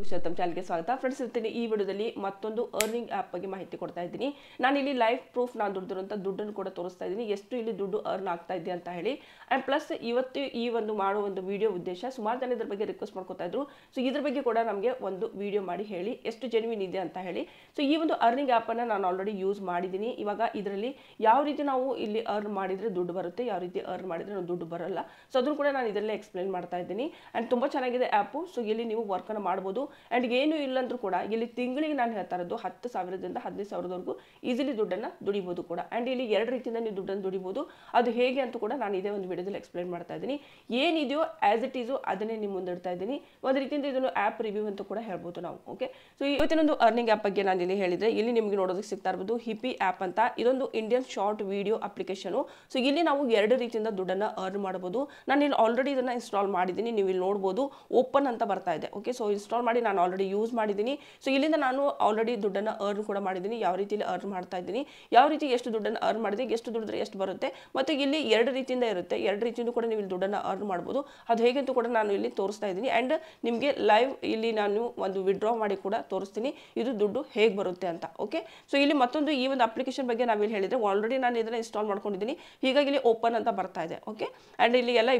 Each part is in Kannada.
ಪುರುಷೋತ್ತಮ್ ಚಾನಲ್ಗೆ ಸ್ವಾಗತ ಫ್ರೆಂಡ್ಸ್ ಇರ್ತೀನಿ ಈ ವಿಡಿಯೋದಲ್ಲಿ ಮತ್ತೊಂದು ಅರ್ನಿಂಗ್ ಆ್ಯಪ್ ಬಗ್ಗೆ ಮಾಹಿತಿ ಕೊಡ್ತಾ ಇದ್ದೀನಿ ನಾನು ಇಲ್ಲಿ ಲೈಫ್ ಪ್ರೂಫ್ ನಾನು ದುಡ್ಡಿರುವಂಥ ದುಡ್ಡನ್ನು ಕೂಡ ತೋರಿಸ್ತಾ ಇದ್ದೀನಿ ಎಷ್ಟು ಇಲ್ಲಿ ದುಡ್ಡು ಅರ್ನ್ ಆಗ್ತಾ ಇದೆ ಅಂತ ಹೇಳಿ ಆ್ಯಂಡ್ ಪ್ಲಸ್ ಇವತ್ತು ಈ ಒಂದು ಮಾಡೋ ಒಂದು ವಿಡಿಯೋ ಉದ್ದೇಶ ಸುಮಾರು ಜನ ಇದ್ರ ಬಗ್ಗೆ ರಿಕ್ವೆಸ್ಟ್ ಮಾಡ್ಕೊತಾ ಇದ್ರು ಸೊ ಇದ್ರ ಬಗ್ಗೆ ಕೂಡ ನಮಗೆ ಒಂದು ವಿಡಿಯೋ ಮಾಡಿ ಹೇಳಿ ಎಷ್ಟು ಜೆನ್ವಿನ್ ಇದೆ ಅಂತ ಹೇಳಿ ಸೊ ಈ ಒಂದು ಅರ್ನಿಂಗ್ ಆ್ಯಪನ್ನು ನಾನು ಆಲ್ರೆಡಿ ಯೂಸ್ ಮಾಡಿದ್ದೀನಿ ಇವಾಗ ಇದರಲ್ಲಿ ಯಾವ ರೀತಿ ನಾವು ಇಲ್ಲಿ ಅರ್ನ್ ಮಾಡಿದರೆ ದುಡ್ಡು ಬರುತ್ತೆ ಯಾವ ರೀತಿ ಅರ್ನ್ ಮಾಡಿದರೆ ನಾವು ದುಡ್ಡು ಬರಲ್ಲ ಸೊ ಅದನ್ನು ಕೂಡ ನಾನು ಇದರಲ್ಲೇ ಎಕ್ಸ್ಪ್ಲೇನ್ ಮಾಡ್ತಾ ಇದ್ದೀನಿ ಆ್ಯಂಡ್ ತುಂಬ ಚೆನ್ನಾಗಿದೆ ಆ್ಯಪು ಸೊ ಇಲ್ಲಿ ನೀವು ವರ್ಕನ್ನು ಮಾಡ್ಬೋದು ಆ್ಯಂಡ್ ಏನು ಇಲ್ಲಂದ್ರೂ ಕೂಡ ಇಲ್ಲಿ ತಿಂಗಳಿಗೆ ನಾನು ಹೇಳ್ತಾ ಇರೋದು ಹತ್ತು ಸಾವಿರದಿಂದ ಹದಿನೈದು ಸಾವಿರದವರೆಗೂ ಈಸಿಲಿ ದುಡ್ಡನ್ನು ದುಡಿಬೋದು ಕೂಡ ಆ್ಯಂಡ್ ಇಲ್ಲಿ ಎರಡು ರೀತಿಯಿಂದ ನೀವು ದುಡ್ಡನ್ನು ದುಡಿಬೋದು ಅದು ಹೇಗೆ ಅಂತ ಕೂಡ ನಾನು ಇದೇ ಒಂದು ವಿಡಿಯೋದಲ್ಲಿ ಎಕ್ಸ್ಪ್ಲೈನ್ ಮಾಡ್ತಾ ಇದ್ದೀನಿ ಏನಿದೆಯೋ ಆ್ಯಸ್ ಇಟ್ ಈಸು ಅದನ್ನೇ ನಿಮ್ಮ ಮುಂದಿಡ್ತಾ ಇದ್ದೀನಿ ಒಂದು ರೀತಿಯಿಂದ ಇದನ್ನು ಆ್ಯಪ್ ರಿವ್ಯೂ ಅಂತ ಕೂಡ ಹೇಳ್ಬೋದು ನಾವು ಓಕೆ ಸೊ ಇವತ್ತಿನೊಂದು ಅರ್ನಿಂಗ್ ಆ್ಯಪ್ ಬಗ್ಗೆ ನಾನು ಇಲ್ಲಿ ಹೇಳಿದರೆ ಇಲ್ಲಿ ನಿಮಗೆ ನೋಡೋದಕ್ಕೆ ಸಿಗ್ತಾ ಇರ್ಬೋದು ಹಿಪಿ ಆ್ಯಪ್ ಅಂತ ಇದೊಂದು Indian short video application so ಇಲ್ಲಿ ನಾವು ಎರಡು ರೀತಿಯಿಂದ ದುಡ್ಡನ್ನು ಅರ್ನ್ ಮಾಡ್ಬೋದು ನಾನು ಇಲ್ಲಿ ಆಲ್ರೆಡಿ ಇದನ್ನು ಇನ್ಸ್ಟಾಲ್ ಮಾಡಿದ್ದೀನಿ ನೀವು ಇಲ್ಲಿ ನೋಡ್ಬೋದು ಓಪನ್ ಅಂತ ಬರ್ತಾ ಇದೆ ಓಕೆ ಸೊ ಇನ್ಸ್ಟಾಲ್ ಮಾಡಿ ನಾನು ಆಲ್ರೆಡಿ ಯೂಸ್ ಮಾಡಿದ್ದೀನಿ ಸೊ ಇಲ್ಲಿಂದ ನಾನು ಆಲ್ರೆಡಿ ದುಡ್ಡನ್ನು ಅರ್ನ್ ಕೂಡ ಮಾಡಿದ್ದೀನಿ ಯಾವ ರೀತಿಯಲ್ಲಿ ಅರ್ನ್ ಮಾಡ್ತಾ ಇದ್ದೀನಿ ಯಾವ ರೀತಿ ಎಷ್ಟು ದುಡ್ಡನ್ನು ಅರ್ನ್ ಮಾಡಿದೆ ಎಷ್ಟು ದುಡಿದ್ರೆ ಎಷ್ಟು ಬರುತ್ತೆ ಮತ್ತು ಇಲ್ಲಿ ಎರಡು ರೀತಿಯಿಂದ ಇರುತ್ತೆ ಎರಡು ರೀತಿಯಿಂದ ಕೂಡ ನೀವು ಇಲ್ಲಿ ದುಡ್ಡನ್ನು ಅರ್ನ್ ಮಾಡ್ಬೋದು ಅದು ಹೇಗೆ ಕೂಡ ನಾನು ಇಲ್ಲಿ ತೋರಿಸ್ತಾ ಇದ್ದೀನಿ ಆ್ಯಂಡ್ ನಿಮಗೆ ಲೈವ್ ಇಲ್ಲಿ ನಾನು ಒಂದು ವಿಡ್ರಾ ಮಾಡಿ ಕೂಡ ತೋರಿಸ್ತೀನಿ ಇದು ದುಡ್ಡು ಹೇಗೆ ಬರುತ್ತೆ ಅಂತ ಓಕೆ ಸೊ ಇಲ್ಲಿ ಮತ್ತೊಂದು ಈ ಒಂದು ಅಪ್ಲಿಕೇಶನ್ ಬಗ್ಗೆ ಇಲ್ಲಿ ಹೇಳಿದರೆ ಆಲ್ರೆಡಿ ನಾನು ಇದನ್ನು ಇನ್ಸ್ಟಾಲ್ ಮಾಡ್ಕೊಂಡಿದ್ದೀನಿ ಹೀಗಾಗಿ ಇಲ್ಲಿ ಓಪನ್ ಅಂತ ಬರ್ತಾ ಇದೆ ಓಕೆ ಆ್ಯಂಡ್ ಇಲ್ಲಿ ಎಲ್ಲ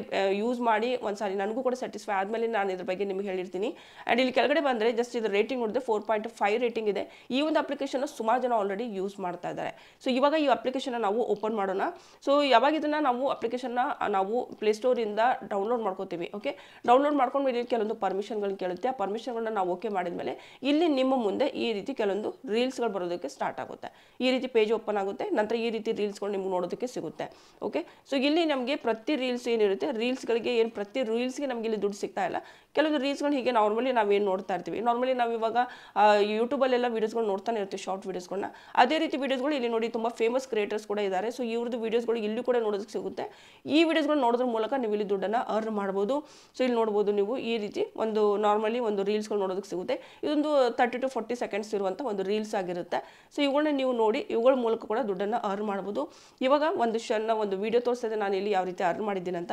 ಯೂಸ್ ಮಾಡಿ ಒಂದು ಸಾರಿ ನನಗೂ ಕೂಡ ಸ್ಯಾಟಿಸ್ಫೈ ಆದಮೇಲೆ ನಾನು ಇದ್ರ ಬಗ್ಗೆ ನಿಮ್ಗೆ ಹೇಳಿರ್ತೀನಿ ಆ್ಯಂಡ್ ಇಲ್ಲಿ ಕೆಳಗಡೆ ಬಂದರೆ ಜಸ್ಟ್ ಇದು ರೇಟಿಂಗ್ ನೋಡಿದ್ರೆ ಫೋರ್ ಪಾಯಿಂಟ್ ಫೈವ್ ರೇಟಿಂಗ್ ಇದೆ ಈ ಒಂದು ಅಪ್ಲಿಕೇಶನ್ ಸುಮಾರು ಜನ ಆಲ್ರೆಡಿ ಯೂಸ್ ಮಾಡ್ತಾ ಇದ್ದಾರೆ ಸೊ ಇವಾಗ ಈ ಅಪ್ಲಿಕೇಶನ್ನ ನಾವು ಓಪನ್ ಮಾಡೋಣ ಸೊ ಯಾವಾಗ ಇದನ್ನ ನಾವು ಅಪ್ಲಿಕೇಶನ್ನ ನಾವು ಪ್ಲೇಸ್ಟೋರಿಂದ ಡೌನ್ಲೋಡ್ ಮಾಡ್ಕೋತೀವಿ ಓಕೆ ಡೌನ್ಲೋಡ್ ಮಾಡ್ಕೊಂಡು ಕೆಲವೊಂದು ಪರ್ಮಿಷನ್ಗಳನ್ನ ಕೇಳುತ್ತೆ ಆ ಪರ್ಮಿಷನ್ಗಳನ್ನ ನಾವು ಓಕೆ ಮಾಡಿದ ಮೇಲೆ ಇಲ್ಲಿ ನಿಮ್ಮ ಮುಂದೆ ಈ ರೀತಿ ಕೆಲವೊಂದು ರೀಲ್ಸ್ಗಳು ಬರೋದಕ್ಕೆ ಸ್ಟಾರ್ಟ್ ಆಗುತ್ತೆ ಈ ರೀತಿ ಪೇಜ್ ಓಪನ್ ಆಗುತ್ತೆ ನಂತರ ಈ ರೀತಿ ರೀಲ್ಸ್ಗಳು ನಿಮ್ಗೆ ನೋಡೋದಕ್ಕೆ ಸಿಗುತ್ತೆ ಓಕೆ ಸೊ ಇಲ್ಲಿ ನಮಗೆ ಪ್ರತಿ ರೀಲ್ಸ್ ಏನಿರುತ್ತೆ ರೀಲ್ಸ್ಗಳಿಗೆ ಏನು ಪ್ರತಿ ರೀಲ್ಸ್ಗೆ ನಮಗೆ ಇಲ್ಲಿ ದುಡ್ಡು ಸಿಗ್ತಾ ಇಲ್ಲ ಕೆಲವೊಂದು ರೀಲ್ಸ್ಗಳು ಹೀಗೆ ನಾರ್ಮಲಿ ನಾವೇನು ನೋಡ್ತಾ ಇರ್ತೀವಿ ನಾರ್ಮಲಿ ನಾವು ಇವಾಗ ಯೂಟ್ಯೂಬಲ್ಲೆಲ್ಲ ವೀಡಿಯೋಸ್ಗಳು ನೋಡ್ತಾನೆ ಇರ್ತೀವಿ ಶಾರ್ಟ್ ವೀಡಿಯೋಸ್ಗಳನ್ನ ಅದೇ ರೀತಿ ವೀಡಿಯೋಸ್ಗಳು ಇಲ್ಲಿ ನೋಡಿ ತುಂಬ ಫೇಮಸ್ ಕ್ರಿಯೇಟರ್ಸ್ ಕೂಡ ಇದ್ದಾರೆ ಸೊ ಇವ್ರದ್ದು ವೀಡಿಯೋಸ್ಗಳು ಇಲ್ಲಿ ಕೂಡ ನೋಡೋದಕ್ಕೆ ಸಿಗುತ್ತೆ ಈ ವೀಡಿಯೋಸ್ಗಳು ನೋಡೋದ್ರ ಮೂಲಕ ನೀವು ಇಲ್ಲಿ ದುಡ್ಡನ್ನು ಅರ್ನ್ ಮಾಡ್ಬೋದು ಸೊ ಇಲ್ಲಿ ನೋಡ್ಬೋದು ನೀವು ಈ ರೀತಿ ಒಂದು ನಾರ್ಮಲಿ ಒಂದು ರೀಲ್ಸ್ಗಳು ನೋಡೋದಕ್ಕೆ ಸಿಗುತ್ತೆ ಇದೊಂದು ತರ್ಟಿ ಟು ಫೋರ್ಟಿ ಸೆಕೆಂಡ್ಸ್ ಇರುವಂಥ ಒಂದು ರೀಲ್ಸ್ ಆಗಿರುತ್ತೆ ಸೊ ಇವುಗಳನ್ನ ನೀವು ನೋಡಿ ಇವುಗಳ ಮೂಲಕ ಕೂಡ ದುಡ್ಡನ್ನು ಅರ್ನ್ ಮಾಡ್ಬೋದು ಇವಾಗ ಒಂದು ಶನ್ನ ಒಂದು ವೀಡಿಯೋ ತೋರಿಸಿದ್ರೆ ನಾನು ಇಲ್ಲಿ ಯಾವ ರೀತಿ ಅರ್ನ್ ಮಾಡಿದ್ದೀನಿ ಅಂತ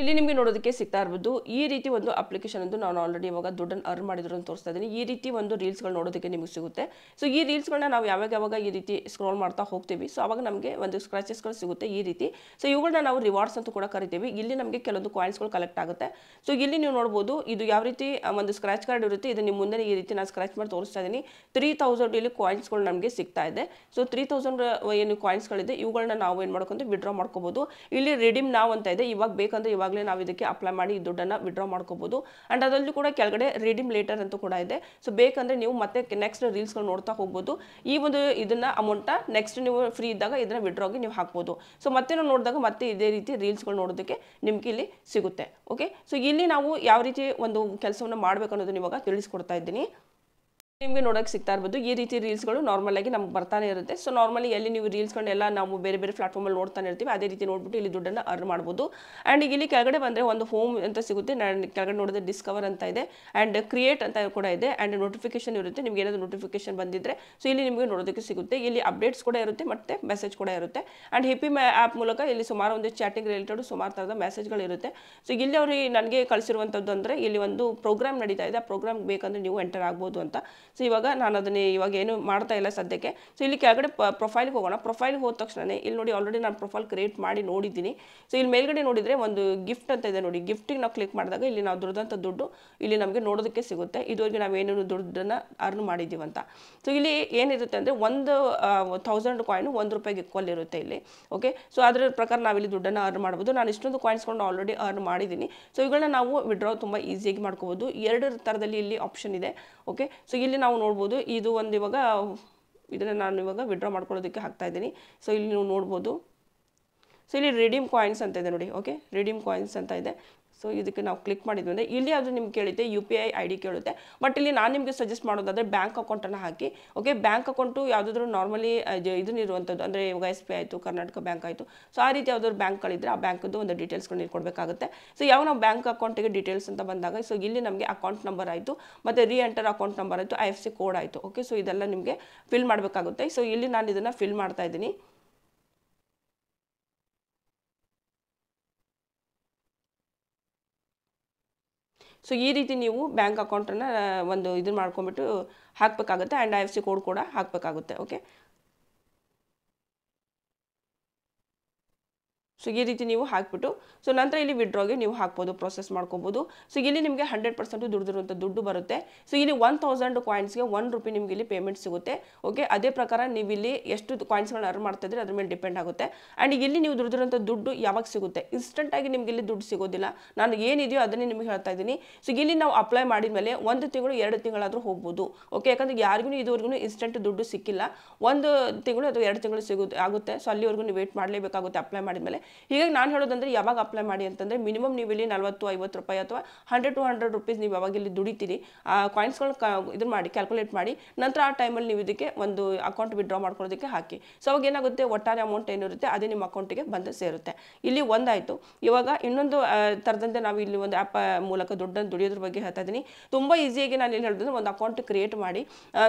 ಇಲ್ಲಿ ನಿಮಗೆ ನೋಡೋದಕ್ಕೆ ಸಿಗ್ತಾ ಇರ್ಬೋದು ಈ ರೀತಿ ಒಂದು ಅಪ್ಲಿಕೇಶನ್ ಅಂತ ನಾನು ಆಲ್ರೆಡಿ ಇವಾಗ ದುಡ್ಡನ್ನು ಅರ್ನ್ ಮಾಡಿದ್ರು ಅಂತ ತೋರಿಸ್ತಾ ಇದ್ದೀನಿ ಈ ರೀತಿ ಒಂದು ರೀಲ್ಸ್ಗಳು ನೋಡೋದಕ್ಕೆ ನಿಮಗೆ ಸಿಗುತ್ತೆ ಸೊ ಈ ರೀಲ್ಸ್ಗಳನ್ನ ನಾವು ಯಾವಾಗ ಯಾವಾಗ ಈ ರೀತಿ ಸ್ಕ್ರೋಲ್ ಮಾಡ್ತಾ ಹೋಗ್ತೀವಿ ಸೊ ಅವಾಗ ನಮಗೆ ಒಂದು ಸ್ಕ್ರಾಚಸ್ಗಳು ಸಿಗುತ್ತೆ ಈ ರೀತಿ ಸೊ ಇವುಗಳನ್ನ ನಾವು ರಿವಾರ್ಡ್ಸ್ ಅಂತ ಕೂಡ ಕರಿತೀವಿ ಇಲ್ಲಿ ನಮಗೆ ಕೆಲವೊಂದು ಕಾಯಿನ್ಸ್ಗಳು ಕಲೆಕ್ಟ್ ಆಗುತ್ತೆ ಸೊ ಇಲ್ಲಿ ನೀವು ನೋಡ್ಬೋದು ಇದು ಯಾವ ರೀತಿ ಒಂದು ಸ್ಕ್ರಾಚ್ ಕಾರ್ಡ್ ಇರುತ್ತೆ ಇದು ನಿಮ್ಮ ಮುಂದೆ ಈ ರೀತಿ ನಾನು ಸ್ಕ್ರಾಚ್ ಮಾಡಿ ತೋರಿಸ್ತಾ ಇದ್ದೀನಿ ತ್ರೀ ತೌಸಂಡ್ ಇಲ್ಲಿ ಕಾಯಿನ್ಸ್ಗಳು ನಮಗೆ ಸಿಗ್ತಾ ಇದೆ ಸೊ ತ್ರೀ ತೌಸಂಡ್ ಏನು ಕಾಯಿನ್ಸ್ಗಳಿದೆ ಇವುಗಳನ್ನ ನಾವು ಏನು ಮಾಡ್ಕೊಂಡು ವಿಡ್ರಾ ಮಾಡ್ಕೋಬಹುದು ಇಲ್ಲಿ ರಿಡೀಮ್ ನಾವು ಅಂತ ಇದೆ ಇವಾಗ ಬೇಕಂದ್ರೆ ಇವಾಗ ನಾವು ಇದಕ್ಕೆ ಅಪ್ಲೈ ಮಾಡಿ ಈ ದುಡ್ಡನ್ನು ವಿಡ್ರಾ ಮಾಡ್ಕೋಬೋದು ಆ್ಯಂಡ್ ಅದರಲ್ಲೂ ಕೂಡ ಕೆಳಗಡೆ ರೀಡಿಮ್ ಲೇಟರ್ ಅಂತೂ ಕೂಡ ಇದೆ ಸೊ ಬೇಕಂದರೆ ನೀವು ಮತ್ತೆ ನೆಕ್ಸ್ಟ್ ರೀಲ್ಸ್ಗಳು ನೋಡ್ತಾ ಹೋಗ್ಬೋದು ಈ ಒಂದು ಇದನ್ನು ಅಮೌಂಟ ನೆಕ್ಸ್ಟ್ ನೀವು ಫ್ರೀ ಇದ್ದಾಗ ಇದನ್ನು ವಿಡ್ರಾಗಿ ನೀವು ಹಾಕ್ಬೋದು ಸೊ ಮತ್ತೆ ನಾವು ನೋಡಿದಾಗ ಮತ್ತೆ ಇದೇ ರೀತಿ ರೀಲ್ಸ್ಗಳು ನೋಡೋದಕ್ಕೆ ನಿಮ್ಗೆ ಇಲ್ಲಿ ಸಿಗುತ್ತೆ ಓಕೆ ಸೊ ಇಲ್ಲಿ ನಾವು ಯಾವ ರೀತಿ ಒಂದು ಕೆಲಸವನ್ನು ಮಾಡಬೇಕು ಅನ್ನೋದನ್ನ ಇವಾಗ ತಿಳಿಸ್ಕೊಡ್ತಾ ಇದ್ದೀನಿ ನಿಮಗೆ ನೋಡೋಕೆ ಸಿಗ್ತಾ ಇರ್ಬೋದು ಈ ರೀತಿ ರೀಲ್ಸ್ಗಳು ಆಗಿ ನಮ್ಗೆ ಬರ್ತಾನೆ ಇರುತ್ತೆ ಸೊ ನಾರ್ಮಲಿ ಎಲ್ಲಿ ನೀವು ರೀಲ್ಸ್ ರೀಲ್ಸ್ಗಳನ್ನೆಲ್ಲ ನಾವು ಬೇರೆ ಬೇರೆ ಪ್ಲಾಟ್ಫಾರ್ಮಲ್ಲಿ ನೋಡ್ತಾನೆ ಇರ್ತೀವಿ ಅದೇ ರೀತಿ ನೋಡ್ಬಿಟ್ಟು ಇಲ್ಲಿ ದುಡ್ಡನ್ನು ಅರ್ನ್ ಮಾಡ್ಬೋದು ಆ್ಯಂಡ್ ಇಲ್ಲಿ ಕೆಳಗಡೆ ಬಂದರೆ ಒಂದು ಹೋಮ್ ಅಂತ ಸಿಗುತ್ತೆ ನಾನು ಕೆಳಗಡೆ ನೋಡಿದ್ರೆ ಡಿಸ್ಕವರ್ ಅಂತ ಇದೆ ಆ್ಯಂಡ್ ಕ್ರಿಯೇಟ್ ಅಂತ ಕೂಡ ಇದೆ ಆ್ಯಂಡ್ ನೋಟಿಫಿಕೇಶನ್ ಇರುತ್ತೆ ನಿಮ್ಗೆ ಏನಾದರೂ ನೋಟಿಫಿಕೇಶನ್ ಬಂದಿದ್ದರೆ ಸೊ ಇಲ್ಲಿ ನಿಮಗೆ ನೋಡೋದಕ್ಕೆ ಸಿಗುತ್ತೆ ಇಲ್ಲಿ ಅಪ್ಡೇಟ್ಸ್ ಕೂಡ ಇರುತ್ತೆ ಮತ್ತು ಮೆಸೇಜ್ ಕೂಡ ಇರುತ್ತೆ ಆ್ಯಂಡ್ ಹೆಪ್ಪಿ ಮ್ಯಾ ಆ್ಯಪ್ ಮೂಲಕ ಇಲ್ಲಿ ಸುಮಾರು ಒಂದು ಚಾಟಿಂಗ್ ರಿಲೇಟೆಡ್ ಸುಮಾರು ಥರದ ಮೆಸೇಜ್ಗಳು ಇರುತ್ತೆ ಸೊ ಇಲ್ಲಿ ಅವ್ರಿಗೆ ನನಗೆ ಕಳಿಸಿರುವಂಥದ್ದು ಅಂದರೆ ಇಲ್ಲಿ ಒಂದು ಪ್ರೋಗ್ರಾಮ್ ನಡೀತಾ ಇದೆ ಆ ಪ್ರೋಗ್ರಾಮ್ ಬೇಕಂದರೆ ನೀವು ಎಂಟರ್ ಆಗ್ಬೋದು ಅಂತ ಸೊ ಇವಾಗ ನಾನು ಅದನ್ನ ಇವಾಗ ಏನು ಮಾಡ್ತಾ ಇಲ್ಲ ಸದ್ಯಕ್ಕೆ ಸೊ ಇಲ್ಲಿ ಕೆಳಗಡೆ ಪ್ರೊಫೈಲ್ಗೆ ಹೋಗೋಣ ಪ್ರೊಫೈಲ್ಗೆ ಹೋದ ತಕ್ಷಣ ಇಲ್ಲಿ ನೋಡಿ ಆಲ್ರೆಡಿ ನಾನು ಪ್ರೊಫೈಲ್ ಕ್ರಿಯೇಟ್ ಮಾಡಿ ನೋಡಿದ್ದೀನಿ ಸೊ ಇಲ್ಲಿ ಮೇಲ್ಗಡೆ ನೋಡಿದರೆ ಒಂದು ಗಿಫ್ಟ್ ಅಂತ ಇದೆ ನೋಡಿ ಗಿಫ್ಟಿಗೆ ನಾವು ಕ್ಲಿಕ್ ಮಾಡಿದಾಗ ಇಲ್ಲಿ ನಾವು ದುಡ್ದಂಥ ದುಡ್ಡು ಇಲ್ಲಿ ನಮಗೆ ನೋಡೋದಕ್ಕೆ ಸಿಗುತ್ತೆ ಇದುವರೆಗೆ ನಾವು ಏನೇನು ದುಡ್ಡನ್ನು ಅರ್ನ್ ಅಂತ ಸೊ ಇಲ್ಲಿ ಏನಿರುತ್ತೆ ಅಂದರೆ ಒಂದು ಥೌಸಂಡ್ ಕಾಯಿನು ಒಂದು ರೂಪಾಯಿಗೆ ಇಕ್ವಲ್ ಇರುತ್ತೆ ಇಲ್ಲಿ ಓಕೆ ಸೊ ಅದರ ಪ್ರಕಾರ ನಾವಿಲ್ಲಿ ದುಡ್ಡನ್ನು ಅರ್ನ್ ಮಾಡ್ಬೋದು ನಾನು ಇಷ್ಟೊಂದು ಕಾಯಿನ್ಸ್ಕೊಂಡು ಆಲ್ರೆಡಿ ಅರ್ನ್ ಮಾಡಿದ್ದೀನಿ ಸೊ ಇವುಗಳನ್ನ ನಾವು ವಿಡ್ರಾ ತುಂಬ ಈಸಿಯಾಗಿ ಮಾಡ್ಕೋಬೋದು ಎರಡು ಥರದಲ್ಲಿ ಇಲ್ಲಿ ಆಪ್ಷನ್ ಇದೆ ಓಕೆ ಸೊ ಇಲ್ಲಿ ನಾವು ನೋಡ್ಬೋದು ಇದು ಒಂದು ಇವಾಗ ಇದನ್ನು ನಾನು ಇವಾಗ ವಿಡ್ರಾ ಮಾಡ್ಕೊಳ್ಳೋದಕ್ಕೆ ಹಾಕ್ತಾ ಇದ್ದೀನಿ ಸೊ ಇಲ್ಲಿ ನೀವು ನೋಡ್ಬೋದು ಸೊ ಇಲ್ಲಿ ರಿಡೀಮ್ ಕಾಯಿನ್ಸ್ ಅಂತ ಇದೆ ನೋಡಿ ಓಕೆ ರಿಡೀಮ್ ಕಾಯಿನ್ಸ್ ಅಂತ ಇದೆ ಸೊ ಇದಕ್ಕೆ ನಾವು ಕ್ಲಿಕ್ ಮಾಡಿದ್ವಿ ಅಂದರೆ ಇಲ್ಲಿ ಅದು ನಿಮ್ಗೆ ಕೇಳುತ್ತೆ U P I I D ಕೇಳುತ್ತೆ ಬಟ್ ಇಲ್ಲಿ ನಾನು ನಿಮಗೆ ಸಜೆಸ್ಟ್ ಮಾಡೋದಾದರೆ ಬ್ಯಾಂಕ್ ಅಕೌಂಟನ್ನು ಹಾಕಿ ಓಕೆ ಬ್ಯಾಂಕ್ ಅಕೌಂಟು ಯಾವುದಾದ್ರೂ ನಾರ್ಮಲಿ ಇದನ್ನ ಇರುವಂಥದ್ದು ಅಂದರೆ ಇವಾಗ ಎಸ್ ಬಿ ಆಯಿತು ಕರ್ನಾಟಕ ಬ್ಯಾಂಕ್ ಆಯಿತು ಸೊ ಆ ರೀತಿ ಯಾವುದಾದ್ರು ಬ್ಯಾಂಕ್ಗಳಿದ್ರೆ ಆ ಬ್ಯಾಂಕದ್ದು ಒಂದು ನೀರು ಕೊಡಬೇಕಾಗುತ್ತೆ ಸೊ ಯಾವ ನಾವು ಬ್ಯಾಂಕ್ ಅಕೌಂಟಿಗೆ ಡೀಟೇಲ್ಸ್ ಅಂತ ಬಂದಾಗ ಸೊ ಇಲ್ಲಿ ನಮಗೆ ಅಕೌಂಟ್ ನಂಬರ್ ಆಯಿತು ಮತ್ತು ರೀ ಎಂಟರ್ ಅಕೌಂಟ್ ನಂಬರ್ ಆಯಿತು ಐ ಎಫ್ ಸಿ ಕೋಡ್ ಆಯಿತು ಓಕೆ ಸೊ ಇದೆಲ್ಲ ನಿಮಗೆ ಫಿಲ್ ಮಾಡಬೇಕಾಗುತ್ತೆ ಸೊ ಇಲ್ಲಿ ನಾನು ಇದನ್ನು ಫಿಲ್ ಮಾಡ್ತಾ ಇದ್ದೀನಿ ಸೊ ಈ ರೀತಿ ನೀವು ಬ್ಯಾಂಕ್ ಅಕೌಂಟನ್ನು ಒಂದು ಇದನ್ನು ಮಾಡ್ಕೊಂಬಿಟ್ಟು ಹಾಕಬೇಕಾಗುತ್ತೆ and I F C code ಕೂಡ ಹಾಕಬೇಕಾಗುತ್ತೆ ಓಕೆ ಸೊ ಈ ರೀತಿ ನೀವು ಹಾಕ್ಬಿಟ್ಟು ಸೊ ನಂತರ ಇಲ್ಲಿ ವಿಡ್ರಾಗೆ ನೀವು ಹಾಕ್ಬೋದು ಪ್ರೊಸೆಸ್ ಮಾಡ್ಕೋಬೋದು ಸೊ ಇಲ್ಲಿ ನಿಮಗೆ ಹಂಡ್ರೆಡ್ ಪರ್ಸೆಂಟು ದುಡ್ದಿರುವಂಥ ದುಡ್ಡು ಬರುತ್ತೆ ಸೊ ಇಲ್ಲಿ ಒನ್ ತೌಸಂಡ್ ಕಾಯಿನ್ಸ್ಗೆ ಒನ್ ರುಪಿ ನಿಮಗೆ ಇಲ್ಲಿ ಪೇಮೆಂಟ್ ಸಿಗುತ್ತೆ ಓಕೆ ಅದೇ ಪ್ರಕಾರ ನೀವು ಇಲ್ಲಿ ಎಷ್ಟು ಕಾಯಿನ್ಸ್ಗಳನ್ನ ಅರ್ನ್ ಮಾಡ್ತಾ ಇದ್ರೆ ಅದ್ರ ಮೇಲೆ ಡಿಪೆಂಡ್ ಆಗುತ್ತೆ ಆ್ಯಂಡ್ ಇಲ್ಲಿ ನೀವು ದುಡ್ದಿರೋಂಥ ದುಡ್ಡು ಯಾವಾಗ ಸಿಗುತ್ತೆ ಆಗಿ ನಿಮಗೆ ಇಲ್ಲಿ ದುಡ್ಡು ಸಿಗೋದಿಲ್ಲ ನಾನು ಏನಿದೆಯೋ ಅದನ್ನೇ ನಿಮಗೆ ಹೇಳ್ತಾ ಇದ್ದೀನಿ ಸೊ ಇಲ್ಲಿ ನಾವು ಅಪ್ಲೈ ಮಾಡಿದ ಮೇಲೆ ಒಂದು ತಿಂಗಳು ಎರಡು ತಿಂಗಳಾದರೂ ಹೋಗ್ಬೋದು ಓಕೆ ಯಾಕಂದರೆ ಯಾರಿಗೂ ಇದುವರೆಗೂ ಇನ್ಸ್ಟೆಂಟ್ ದುಡ್ಡು ಸಿಕ್ಕಿಲ್ಲ ಒಂದು ತಿಂಗಳು ಅಥವಾ ಎರಡು ತಿಂಗಳು ಸಿಗುತ್ತೆ ಆಗುತ್ತೆ ಸೊ ಅಲ್ಲಿವರೆಗೂ ನೀವು ವೇಟ್ ಮಾಡಲೇಬೇಕಾಗುತ್ತೆ ಅಪ್ಲೈ ಮಾಡಿದ ಮೇಲೆ ಹೀಗಾಗಿ ನಾನು ಹೇಳೋದಂದ್ರೆ ಯಾವಾಗ ಅಪ್ಲೈ ಮಾಡಿ ಅಂತಂದ್ರೆ ಮಿನಿಮಮ್ ನೀವು ಇಲ್ಲಿ ನಲ್ವತ್ತು ಐವತ್ತು ರೂಪಾಯಿ ಅಥವಾ ಹಂಡ್ರೆಡ್ ಟು ಹಂಡ್ರೆಡ್ ರುಪೀಸ್ ನೀವು ಯಾವಾಗ ಇಲ್ಲಿ ದುಡಿತೀರಿ ಆ ಕಾಯಿನ್ಸ್ಗಳು ಇದ್ ಮಾಡಿ ಕ್ಯಾಲ್ಕುಲೇಟ್ ಮಾಡಿ ನಂತರ ಆ ಟೈಮಲ್ಲಿ ನೀವು ಇದಕ್ಕೆ ಒಂದು ಅಕೌಂಟ್ ವಿಡ್ರಾ ಮಾಡ್ಕೊಳ್ಳೋದಕ್ಕೆ ಹಾಕಿ ಸೊ ಅವಾಗ ಏನಾಗುತ್ತೆ ಒಟ್ಟಾರೆ ಅಮೌಂಟ್ ಏನಿರುತ್ತೆ ಅದೇ ನಿಮ್ಮ ಅಕೌಂಟಿಗೆ ಬಂದು ಸೇರುತ್ತೆ ಇಲ್ಲಿ ಒಂದಾಯಿತು ಇವಾಗ ಇನ್ನೊಂದು ತರದಂತೆ ನಾವು ಇಲ್ಲಿ ಒಂದು ಆ್ಯಪ್ ಮೂಲಕ ದುಡ್ಡನ್ನು ದುಡಿಯೋದ್ರ ಬಗ್ಗೆ ಹೇಳ್ತಾ ಇದ್ದೀನಿ ತುಂಬ ಈಸಿಯಾಗಿ ನಾನು ಏನು ಹೇಳಿದ್ರೆ ಒಂದು ಅಕೌಂಟ್ ಕ್ರಿಯೇಟ್ ಮಾಡಿ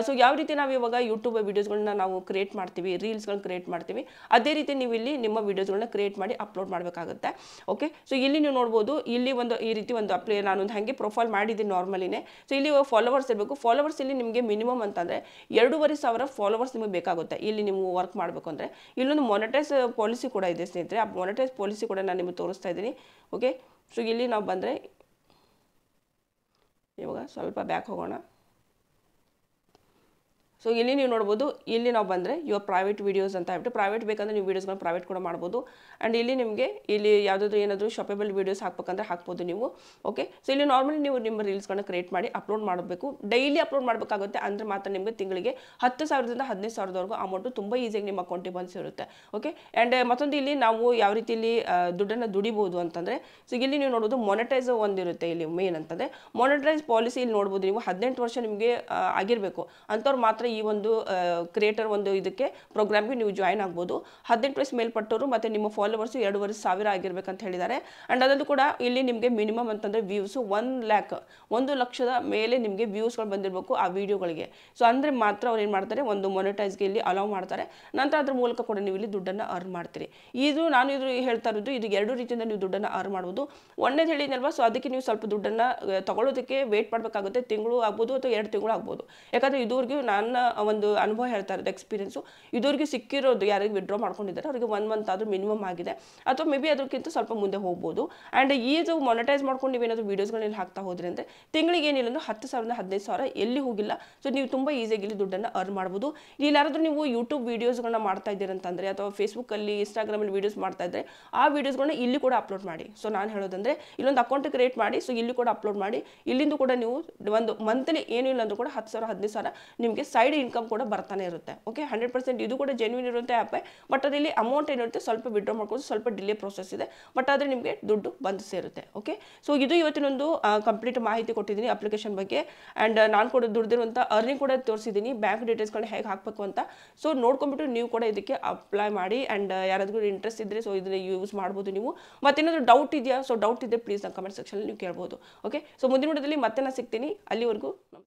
ಸೊ ಯಾವ ರೀತಿ ನಾವು ಇವಾಗ ಯೂಟ್ಯೂಬ್ ವೀಡಿಯೋಸ್ಗಳನ್ನ ನಾವು ಕ್ರಿಯೇಟ್ ಮಾಡ್ತೀವಿ ರೀಲ್ಸ್ಗಳನ್ನ ಕ್ರಿಯೇಟ್ ಮಾಡ್ತೀವಿ ಅದೇ ರೀತಿ ನೀವು ಇಲ್ಲಿ ನಿಮ್ಮ ವೀಡಿಯೋಸ್ಗಳನ್ನ ಕ್ರಿಯೇಟ್ ಮಾಡಿ ಮಾಡಿ ಅಪ್ಲೋಡ್ ಮಾಡಬೇಕಾಗುತ್ತೆ ಓಕೆ ಸೊ ಇಲ್ಲಿ ನೀವು ನೋಡ್ಬೋದು ಇಲ್ಲಿ ಒಂದು ಈ ರೀತಿ ಒಂದು ನಾನು ಒಂದು ಹಂಗೆ ಪ್ರೊಫೈಲ್ ಮಾಡಿದ್ದೀನಿ ನಾರ್ಮಲಿನೇ ಸೊ ಇಲ್ಲಿ ಫಾಲೋವರ್ಸ್ ಇರಬೇಕು ಫಾಲೋವರ್ಸ್ ಇಲ್ಲಿ ನಿಮಗೆ ಮಿನಿಮಮ್ ಅಂತಂದರೆ ಎರಡೂವರೆ ಸಾವಿರ ಫಾಲೋವರ್ಸ್ ನಿಮಗೆ ಬೇಕಾಗುತ್ತೆ ಇಲ್ಲಿ ನೀವು ವರ್ಕ್ ಮಾಡಬೇಕು ಅಂದರೆ ಇಲ್ಲೊಂದು ಮೊನಟೈಸ್ ಪಾಲಿಸಿ ಕೂಡ ಇದೆ ಸ್ನೇಹಿತರೆ ಆ ಮೊನಟೈಸ್ ಪಾಲಿಸಿ ಕೂಡ ನಾನು ನಿಮಗೆ ತೋರಿಸ್ತಾ ಇದ್ದೀನಿ ಓಕೆ ಸೊ ಇಲ್ಲಿ ನಾವು ಬಂದರೆ ಇವಾಗ ಸ್ವಲ್ಪ ಬ್ಯಾಕ್ ಹೋಗೋಣ ಸೊ ಇಲ್ಲಿ ನೀವು ನೋಡ್ಬೋದು ಇಲ್ಲಿ ನಾವು ಬಂದರೆ ಯುವರ್ ಪ್ರೈವೇಟ್ ವೀಡಿಯೋಸ್ ಅಂತ ಹೇಳ್ಬಿಟ್ಟು ಪ್ರೈವೇಟ್ ಬೇಕಂದ್ರೆ ನೀವು ವೀಡಿಯೋಸ್ನ ಪ್ರೈವೇಟ್ ಕೂಡ ಮಾಡ್ಬೋದು ಆ್ಯಂಡ್ ಇಲ್ಲಿ ನಿಮಗೆ ಇಲ್ಲಿ ಯಾವುದಾದ್ರು ಏನಾದರೂ ಶಾಪೇಬಲ್ ವೀಡಿಯೋಸ್ ಹಾಕ್ಬೇಕಂದ್ರೆ ಹಾಕ್ಬೋದು ನೀವು ಓಕೆ ಸೊ ಇಲ್ಲಿ ನಾರ್ಮಲಿ ನೀವು ನಿಮ್ಮ ರೀಲ್ಸ್ಗಳನ್ನ ಕ್ರಿಯೇಟ್ ಮಾಡಿ ಅಪ್ಲೋಡ್ ಮಾಡಬೇಕು ಡೈಲಿ ಅಪ್ಲೋಡ್ ಮಾಡಬೇಕಾಗುತ್ತೆ ಅಂದರೆ ಮಾತ್ರ ನಿಮಗೆ ತಿಂಗಳಿಗೆ ಹತ್ತು ಸಾವಿರದಿಂದ ಹದಿನೈದು ಸಾವಿರದವರೆಗೂ ಅಮೌಂಟು ತುಂಬ ಈಸಿಯಾಗಿ ನಿಮ್ಮ ಅಕೌಂಟಿಗೆ ಬಂದು ಸಿರುತ್ತೆ ಓಕೆ ಆ್ಯಂಡ್ ಮತ್ತೊಂದು ಇಲ್ಲಿ ನಾವು ಯಾವ ರೀತಿ ಇಲ್ಲಿ ದುಡ್ಡನ್ನು ದುಡಿಬೋದು ಅಂತಂದರೆ ಸೊ ಇಲ್ಲಿ ನೀವು ನೋಡೋದು ಮೊನಿಟೈಸ್ ಒಂದಿರುತ್ತೆ ಇಲ್ಲಿ ಮೇನ್ ಅಂತಂದರೆ ಮೊನಟೈಸ್ ಪಾಲಿಸಿ ಇಲ್ಲಿ ನೋಡ್ಬೋದು ನೀವು ಹದಿನೆಂಟು ವರ್ಷ ನಿಮಗೆ ಆಗಿರಬೇಕು ಅಂಥವ್ರು ಮಾತ್ರ ಈ ಒಂದು ಕ್ರಿಯೇಟರ್ ಒಂದು ಇದಕ್ಕೆ ಪ್ರೋಗ್ರಾಮ್ಗೆ ನೀವು ಜಾಯ್ನ್ ಆಗ್ಬೋದು ಹದಿನೆಂಟು ವಯಸ್ಸು ಮೇಲ್ಪಟ್ಟವರು ಮತ್ತು ನಿಮ್ಮ ಫಾಲೋವರ್ಸು ಎರಡೂವರೆ ಸಾವಿರ ಆಗಿರ್ಬೇಕಂತ ಹೇಳಿದ್ದಾರೆ ಆ್ಯಂಡ್ ಅದರಲ್ಲೂ ಕೂಡ ಇಲ್ಲಿ ನಿಮಗೆ ಮಿನಿಮಮ್ ಅಂತಂದರೆ ವ್ಯೂಸು ಒನ್ ಲ್ಯಾಕ್ ಒಂದು ಲಕ್ಷದ ಮೇಲೆ ನಿಮಗೆ ವ್ಯೂಸ್ಗಳು ಬಂದಿರಬೇಕು ಆ ವೀಡಿಯೋಗಳಿಗೆ ಸೊ ಅಂದರೆ ಮಾತ್ರ ಅವ್ರು ಏನು ಮಾಡ್ತಾರೆ ಒಂದು ಮೊನಿಟೈಸ್ಗೆ ಇಲ್ಲಿ ಅಲೌ ಮಾಡ್ತಾರೆ ನಂತರ ಅದ್ರ ಮೂಲಕ ಕೂಡ ನೀವು ಇಲ್ಲಿ ದುಡ್ಡನ್ನು ಅರ್ನ್ ಮಾಡ್ತೀರಿ ಇದು ನಾನು ಇದು ಹೇಳ್ತಾ ಇರೋದು ಇದು ಎರಡು ರೀತಿಯಿಂದ ನೀವು ದುಡ್ಡನ್ನು ಅರ್ನ್ ಮಾಡ್ಬೋದು ಒಂದೇ ಹೇಳಿದ್ನಲ್ವ ಸೊ ಅದಕ್ಕೆ ನೀವು ಸ್ವಲ್ಪ ದುಡ್ಡನ್ನು ತಗೊಳ್ಳೋದಕ್ಕೆ ವೇಟ್ ಮಾಡಬೇಕಾಗುತ್ತೆ ತಿಂಗಳು ಆಗ್ಬೋದು ಅಥವಾ ಎರಡು ತಿಂಗಳು ಆಗ್ಬೋದು ಯಾಕಂದರೆ ಇದುವರೆಗೂ ನನ್ನ ಒಂದು ಅನುಭವ ಹೇಳ್ತಾ ಇರೋದು ಎಕ್ಸ್ಪೀರಿಯನ್ಸು ಇದವ್ರಿಗೆ ಸಿಕ್ಕಿರೋದು ಯಾರಿಗೆ ವಿಡ್ರಾ ಮಾಡ್ಕೊಂಡಿದ್ದಾರೆ ಅವರಿಗೆ ಒನ್ ಮಂತ್ ಆದರೂ ಮಿನಿಮಮ್ ಆಗಿದೆ ಅಥವಾ ಮೇ ಬಿ ಅದಕ್ಕಿಂತ ಸ್ವಲ್ಪ ಮುಂದೆ ಹೋಗ್ಬೋದು ಆ್ಯಂಡ್ ಈದು ಮೊನಟೈಸ್ ಮಾಡ್ಕೊಂಡು ನೀವೇನಾದರೂ ಇಲ್ಲಿ ಹಾಕ್ತಾ ಹೋದ್ರೆ ಅಂದರೆ ತಿಂಗಳಿಗೆ ಏನಿಲ್ಲ ಅಂದರೆ ಹತ್ತು ಸಾವಿರದ ಹದಿನೈದು ಸಾವಿರ ಎಲ್ಲಿ ಹೋಗಿಲ್ಲ ಸೊ ನೀವು ತುಂಬ ಈಸಿಯಾಗಿ ಇಲ್ಲಿ ದುಡ್ಡನ್ನು ಅರ್ನ್ ಮಾಡ್ಬೋದು ಇಲ್ಲಿ ನೀವು ಯೂಟ್ಯೂಬ್ ವೀಡಿಯೋಸ್ಗಳನ್ನ ಮಾಡ್ತಾ ಇದ್ದೀರಂತಂದರೆ ಅಥವಾ ಫೇಸ್ಬುಕ್ಕಲ್ಲಿ ಇನ್ಸ್ಟಾಗ್ರಾಮಲ್ಲಿ ವೀಡಿಯೋಸ್ ಮಾಡ್ತಾ ಇದ್ದರೆ ಆ ವೀಡಿಯೋಸ್ಗಳನ್ನ ಇಲ್ಲಿ ಕೂಡ ಅಪ್ಲೋಡ್ ಮಾಡಿ ಸೊ ನಾನು ಹೇಳೋದಂದರೆ ಇಲ್ಲೊಂದು ಅಕೌಂಟ್ ಕ್ರಿಯೇಟ್ ಮಾಡಿ ಸೊ ಇಲ್ಲಿ ಕೂಡ ಅಪ್ಲೋಡ್ ಮಾಡಿ ಇಲ್ಲಿಂದ ಕೂಡ ನೀವು ಒಂದು ಮಂತ್ಲಿ ಏನೂ ಇಲ್ಲ ಅಂದರೂ ಕೂಡ ಹತ್ತು ಸಾವಿರ ಹದಿನೈದು ಸಾವಿರ ನಿಮಗೆ ಸೈಡ್ ಸೈಡ್ ಇನ್ಕಮ್ ಕೂಡ ಬರ್ತಾನೆ ಇರುತ್ತೆ ಓಕೆ ಹಂಡ್ರೆಡ್ ಪರ್ಸೆಂಟ್ ಇದು ಕೂಡ ಜೆನ್ಯೂನ್ ಇರುತ್ತೆ ಆ್ಯಪ್ ಬಟ್ ಅದರಲ್ಲಿ ಅಮೌಂಟ್ ಏನಿರುತ್ತೆ ಸ್ವಲ್ಪ ವಿಡ್ರಾ ಮಾಡ್ಕೊಂಡು ಸ್ವಲ್ಪ ಡಿಲೇ ಪ್ರೊಸೆಸ್ ಇದೆ ಬಟ್ ಆದರೆ ನಿಮಗೆ ದುಡ್ಡು ಬಂದು ಸೇರುತ್ತೆ ಓಕೆ ಸೊ ಇದು ಇವತ್ತಿನ ಒಂದು ಕಂಪ್ಲೀಟ್ ಮಾಹಿತಿ ಕೊಟ್ಟಿದ್ದೀನಿ ಅಪ್ಲಿಕೇಶನ್ ಬಗ್ಗೆ ಆ್ಯಂಡ್ ನಾನು ಕೂಡ ದುಡ್ದಿರುವಂಥ ಅರ್ನಿಂಗ್ ಕೂಡ ತೋರಿಸಿದ್ದೀನಿ ಬ್ಯಾಂಕ್ ಡೀಟೇಲ್ಸ್ಗಳನ್ನ ಹೇಗೆ ಹಾಕಬೇಕು ಅಂತ ಸೊ ನೋಡ್ಕೊಂಬಿಟ್ಟು ನೀವು ಕೂಡ ಇದಕ್ಕೆ ಅಪ್ಲೈ ಮಾಡಿ ಆ್ಯಂಡ್ ಯಾರಾದ್ರೂ ಇಂಟ್ರೆಸ್ಟ್ ಇದ್ದರೆ ಸೊ ಇದನ್ನು ಯೂಸ್ ಮಾಡ್ಬೋದು ನೀವು ಮತ್ತೇನಾದರೂ ಡೌಟ್ ಇದೆಯಾ ಸೊ ಡೌಟ್ ಇದೆ ಪ್ಲೀಸ್ ನಾನು ಕಮೆಂಟ್ ಸೆಕ್ಷನಲ್ಲಿ ನೀವು ಕೇಳ್ಬೋದು ಓಕೆ ಸೊ ಮುಂದಿನ ವಿಡಿಯೋದಲ್ಲಿ ಮತ್ತೆ ನಾನು ಸಿಗ್ತೀನಿ ಅಲ್ಲಿವರೆಗೂ